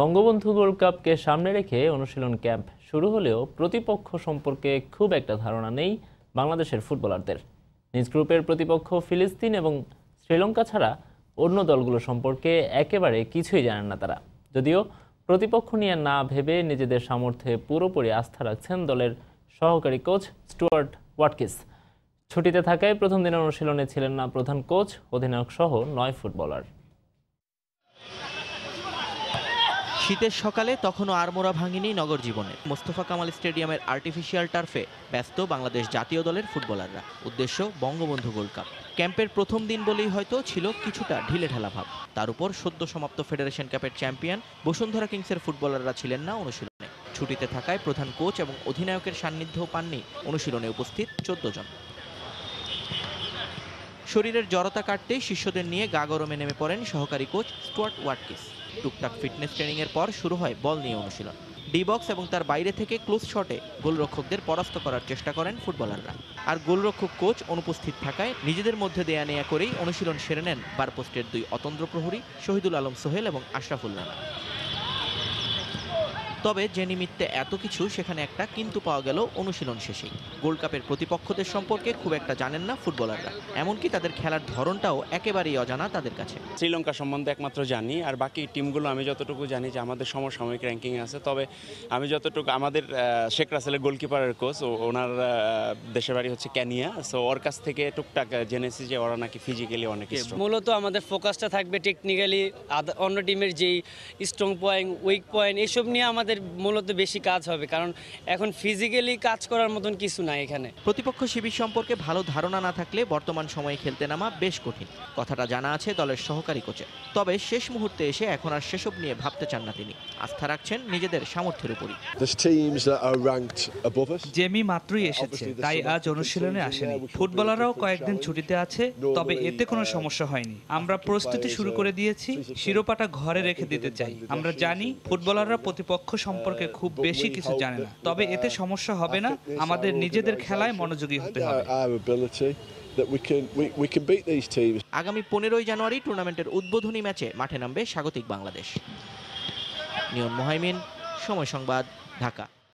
Bangabandhu gold কাপকে সামনে রেখে অনুশীলন ক্যাম্প শুরু হলেও প্রতিপক্ষ সম্পর্কে খুব একটা ধারণা নেই বাংলাদেশের ফুটবলারদের নিজ গ্রুপের প্রতিপক্ষ ফিলিস্তিন এবং শ্রীলঙ্কা ছাড়া অন্য দলগুলো সম্পর্কে একেবারে কিছুই জানেন না তারা যদিও প্রতিপক্ষ নিয়ে না ভেবে নিজেদের সামর্থ্যে পুরোপুরি আস্থা রাখছেন দলের সহকারী কোচ স্টুয়ার্ট ওয়াটকিস ছুটিতে থাকায় প্রথম দিনের অনুশীলনে ছিলেন না প্রধান কোচ অধিনায়ক সহ নয় ফুটবলার শীতের সকালে তখনও আরমোড়া ভাঙিনি নগর জীবনে মোস্তফা কামাল স্টেডিয়ামের আর্টিফিশিয়াল টার্ফে ব্যস্ত বাংলাদেশ জাতীয় দলের ফুটবলাররা উদ্দেশ্য বঙ্গবন্ধু গোল্ড কাপ ক্যাম্পের প্রথম দিন বলেই হয়তো ছিল কিছুটা ঢিলেঢালা ভাব তার উপর সদ্য সমাপ্ত ফেডারেশন কাপের চ্যাম্পিয়ন বসুন্ধরা কিংসের ফুটবলাররা ছিলেন না অনুশীলনে ছুটিতে থাকায় প্রধান কোচ এবং অধিনায়কের সান্নিধ্য পাননি অনুশীলনে উপস্থিত চোদ্দ জন শরীরের জড়তা কাটতে শিষ্যদের নিয়ে গাগরমে নেমে পড়েন সহকারী কোচ স্টুয়ার্ট ওয়াটকিস টুকটাক ফিটনেস ট্রেনিংয়ের পর শুরু হয় বল নিয়ে অনুশীলন ডিবক্স এবং তার বাইরে থেকে ক্লোজ শটে গোলরক্ষকদের পরাস্ত করার চেষ্টা করেন ফুটবলাররা আর গোলরক্ষক কোচ অনুপস্থিত থাকায় নিজেদের মধ্যে দেয়া নেয়া করেই অনুশীলন সেরে নেন বারপোস্টের দুই অতন্দ্র প্রহরী শহীদুল আলম সোহেল এবং আশরাফুল রানা তবে যে নিমিত্তে এত কিছু সেখানে একটা কিন্তু পাওয়া গেল অনুশীলন শেষেই গোল্ড কাপের প্রতিপক্ষদের সম্পর্কে খুব একটা জানেন না ফুটবলাররা এমনকি তাদের খেলার ধরনটাও একেবারেই অজানা তাদের কাছে শ্রীলঙ্কা সম্বন্ধে একমাত্র জানি আর বাকি টিমগুলো আমি যতটুকু জানি যে আমাদের সমসাময়িক র্যাঙ্কিং আছে তবে আমি যতটুকু আমাদের শেখ রাসেলের গোলকিপারের কোচ ওনার দেশের বাড়ি হচ্ছে ক্যানিয়া সো ওর কাছ থেকে টুকটাক জেনেছি যে ওরা নাকি ফিজিক্যালি অনেক মূলত আমাদের ফোকাসটা থাকবে টেকনিক্যালি অন্য টিমের যেই স্ট্রং পয়েন্ট উইক পয়েন্ট এসব নিয়ে আমাদের তাদের মূলত বেশি কাজ হবে কারণ এখন ফিজিক্যালি কাজ করার মতন কিছু নাই এখানে প্রতিপক্ষ শিবির সম্পর্কে ভালো ধারণা না থাকলে বর্তমান সময়ে খেলতে নামা বেশ কঠিন কথাটা জানা আছে দলের সহকারী কোচে তবে শেষ মুহূর্তে এসে এখন আর সেসব নিয়ে ভাবতে চান না তিনি আস্থা রাখছেন নিজেদের সামর্থ্যের উপরই জেমি মাত্রই এসেছে তাই আজ অনুশীলনে আসেনি ফুটবলাররাও কয়েকদিন ছুটিতে আছে তবে এতে কোনো uh, সমস্যা হয়নি আমরা প্রস্তুতি শুরু uh, করে দিয়েছি শিরোপাটা ঘরে রেখে দিতে চাই আমরা জানি ফুটবলাররা uh, প্রতিপক্ষ সম্পর্কে খুব বেশি কিছু জানে না তবে এতে সমস্যা uh, হবে না আমাদের নিজেদের খেলায় মনোযোগী হতে হবে আগামী পনেরোই জানুয়ারি টুর্নামেন্টের উদ্বোধনী ম্যাচে মাঠে নামবে স্বাগতিক বাংলাদেশ নিয়ম মোহাইমিন সময় সংবাদ ঢাকা